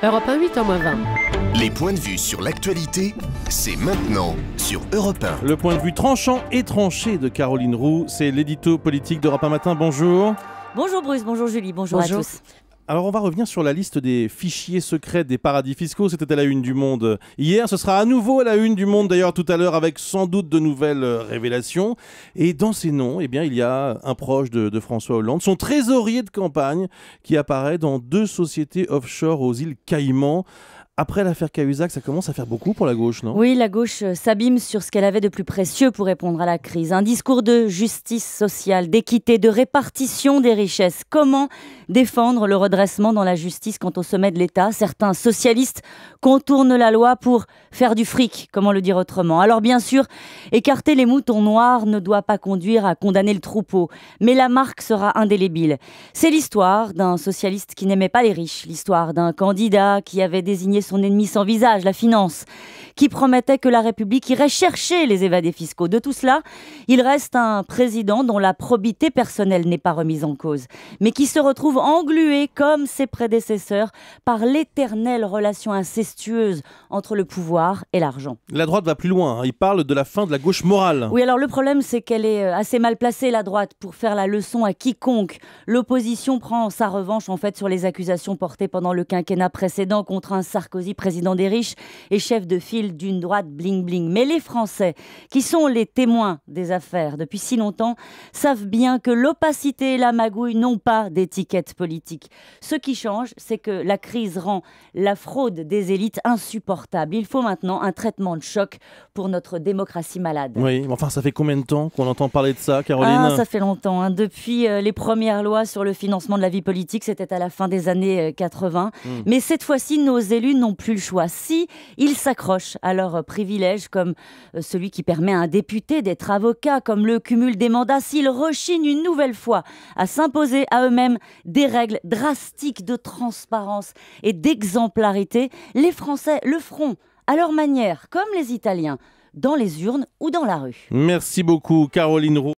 Europe 1, 8 en moins 20. Les points de vue sur l'actualité, c'est maintenant sur Europe 1. Le point de vue tranchant et tranché de Caroline Roux, c'est l'édito politique d'Europe 1 Matin. Bonjour. Bonjour Bruce, bonjour Julie, bonjour, bonjour. à tous. Alors on va revenir sur la liste des fichiers secrets des paradis fiscaux, c'était à la une du monde hier, ce sera à nouveau à la une du monde d'ailleurs tout à l'heure avec sans doute de nouvelles euh, révélations. Et dans ces noms, eh bien, il y a un proche de, de François Hollande, son trésorier de campagne qui apparaît dans deux sociétés offshore aux îles Caïmans. Après l'affaire Cahuzac, ça commence à faire beaucoup pour la gauche, non Oui, la gauche euh, s'abîme sur ce qu'elle avait de plus précieux pour répondre à la crise. Un discours de justice sociale, d'équité, de répartition des richesses. Comment défendre le redressement dans la justice quand au sommet de l'État, certains socialistes contournent la loi pour faire du fric, comment le dire autrement Alors bien sûr, écarter les moutons noirs ne doit pas conduire à condamner le troupeau, mais la marque sera indélébile. C'est l'histoire d'un socialiste qui n'aimait pas les riches, l'histoire d'un candidat qui avait désigné son ennemi sans visage, la finance qui promettait que la République irait chercher les évadés fiscaux. De tout cela, il reste un président dont la probité personnelle n'est pas remise en cause, mais qui se retrouve englué, comme ses prédécesseurs, par l'éternelle relation incestueuse entre le pouvoir et l'argent. La droite va plus loin, hein. il parle de la fin de la gauche morale. Oui, alors le problème, c'est qu'elle est euh, assez mal placée, la droite, pour faire la leçon à quiconque. L'opposition prend sa revanche, en fait, sur les accusations portées pendant le quinquennat précédent contre un Sarkozy président des riches et chef de file d'une droite bling-bling. Mais les Français, qui sont les témoins des affaires depuis si longtemps, savent bien que l'opacité et la magouille n'ont pas d'étiquette politique. Ce qui change, c'est que la crise rend la fraude des élites insupportable. Il faut maintenant un traitement de choc pour notre démocratie malade. Oui, enfin, ça fait combien de temps qu'on entend parler de ça, Caroline ah, Ça fait longtemps. Hein. Depuis euh, les premières lois sur le financement de la vie politique, c'était à la fin des années 80. Euh, hmm. Mais cette fois-ci, nos élus n'ont plus le choix. Si ils s'accrochent à leurs privilèges, comme euh, celui qui permet à un député d'être avocat, comme le cumul des mandats, s'ils rechignent une nouvelle fois à s'imposer à eux-mêmes des règles drastiques de transparence et d'exemplarité, les Français le feront à leur manière, comme les Italiens, dans les urnes ou dans la rue. Merci beaucoup, Caroline